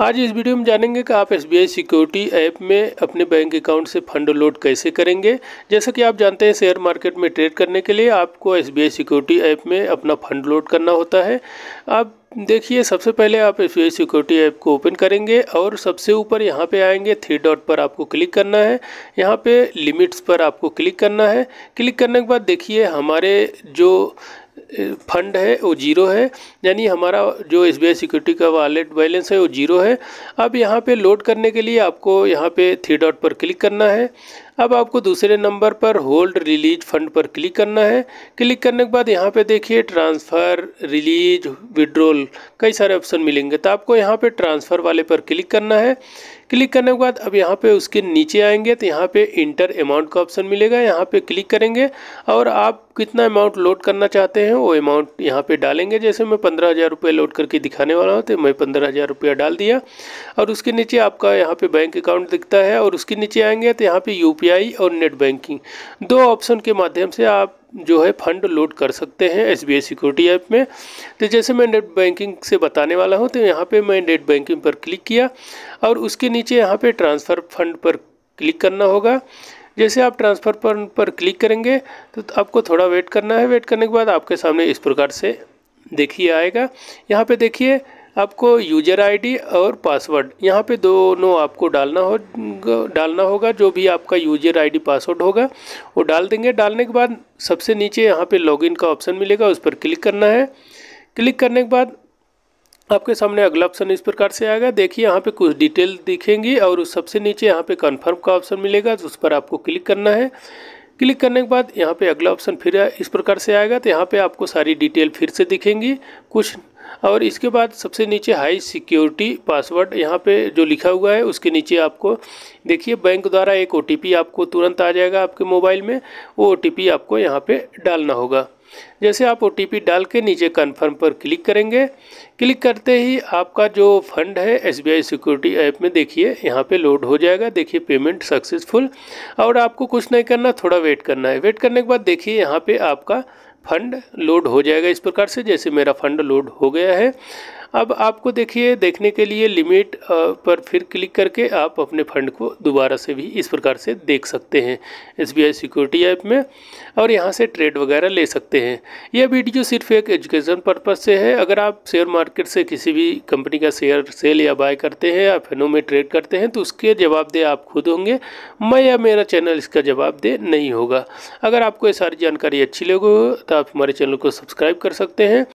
आज इस वीडियो में जानेंगे कि आप एस सिक्योरिटी ऐप में अपने बैंक अकाउंट से फंड लोड कैसे करेंगे जैसा कि आप जानते हैं शेयर मार्केट में ट्रेड करने के लिए आपको एस सिक्योरिटी ऐप में अपना फंड लोड करना होता है आप देखिए सबसे पहले आप एस सिक्योरिटी ऐप को ओपन करेंगे और सबसे ऊपर यहाँ पे आएंगे थ्री डॉट पर आपको क्लिक करना है यहाँ पे लिमिट्स पर आपको क्लिक करना है क्लिक करने के बाद देखिए हमारे जो फंड है वो जीरो है यानी हमारा जो एस बी सिक्योरिटी का वॉलेट बैलेंस है वो जीरो है अब यहाँ पे लोड करने के लिए आपको यहाँ पे थ्री डॉट पर क्लिक करना है अब आपको दूसरे नंबर पर होल्ड रिलीज फंड पर क्लिक करना है क्लिक करने के बाद यहाँ पे देखिए ट्रांसफ़र रिलीज विड्रोल कई सारे ऑप्शन मिलेंगे तो आपको यहाँ पे ट्रांसफ़र वाले पर क्लिक करना है क्लिक करने के बाद अब यहाँ पे उसके नीचे आएंगे तो यहाँ पे इंटर अमाउंट का ऑप्शन मिलेगा यहाँ पे क्लिक करेंगे और आप कितना अमाउंट लोड करना चाहते हैं वो अमाउंट यहाँ पे डालेंगे जैसे मैं पंद्रह हज़ार रुपये लोड करके दिखाने वाला हूँ तो मैं पंद्रह हज़ार रुपया डाल दिया और उसके नीचे आपका यहाँ पे बैंक अकाउंट दिखता है और उसके नीचे आएंगे तो यहाँ पर यू यूपीआई और नेट बैंकिंग दो ऑप्शन के माध्यम से आप जो है फंड लोड कर सकते हैं एस बी सिक्योरिटी ऐप में तो जैसे मैं नेट बैंकिंग से बताने वाला हूँ तो यहाँ पे मैं नेट बैंकिंग पर क्लिक किया और उसके नीचे यहाँ पे ट्रांसफ़र फंड पर क्लिक करना होगा जैसे आप ट्रांसफ़र पर पर क्लिक करेंगे तो आपको थोड़ा वेट करना है वेट करने के बाद आपके सामने इस प्रकार से देखिए आएगा यहाँ पर देखिए आपको यूजर आईडी और पासवर्ड यहाँ पे दोनों आपको डालना हो डालना होगा जो भी आपका यूजर आईडी पासवर्ड होगा वो डाल देंगे डालने के बाद सबसे नीचे यहाँ पे लॉगिन का ऑप्शन मिलेगा उस पर क्लिक करना है क्लिक करने के बाद आपके सामने अगला ऑप्शन इस प्रकार से आएगा देखिए यहाँ पे कुछ डिटेल दिखेंगी और उस सबसे नीचे यहाँ पे कंफर्म का ऑप्शन मिलेगा तो उस पर आपको क्लिक करना है क्लिक करने के बाद यहाँ पे अगला ऑप्शन फिर इस प्रकार से आएगा तो यहाँ पे आपको सारी डिटेल फिर से दिखेंगी कुछ और इसके बाद सबसे नीचे हाई सिक्योरिटी पासवर्ड यहाँ पे जो लिखा हुआ है उसके नीचे आपको देखिए बैंक द्वारा एक ओ आपको तुरंत आ जाएगा आपके मोबाइल में वो ओ आपको यहाँ पर डालना होगा जैसे आप ओ डाल के नीचे कन्फर्म पर क्लिक करेंगे क्लिक करते ही आपका जो फंड है एस सिक्योरिटी ऐप में देखिए यहाँ पे लोड हो जाएगा देखिए पेमेंट सक्सेसफुल और आपको कुछ नहीं करना थोड़ा वेट करना है वेट करने के बाद देखिए यहाँ पे आपका फंड लोड हो जाएगा इस प्रकार से जैसे मेरा फंड लोड हो गया है अब आपको देखिए देखने के लिए लिमिट पर फिर क्लिक करके आप अपने फंड को दोबारा से भी इस प्रकार से देख सकते हैं एस सिक्योरिटी ऐप में और यहाँ से ट्रेड वगैरह ले सकते हैं यह वीडियो सिर्फ एक एजुकेशन पर्पज़ से है अगर आप शेयर मार्केट से किसी भी कंपनी का शेयर सेल या बाय करते हैं या फनों में ट्रेड करते हैं तो उसके जवाबदेह आप खुद होंगे मैं या मेरा चैनल इसका जवाबदेह नहीं होगा अगर आपको ये सारी जानकारी अच्छी लगे तो आप हमारे चैनल को सब्सक्राइब कर सकते हैं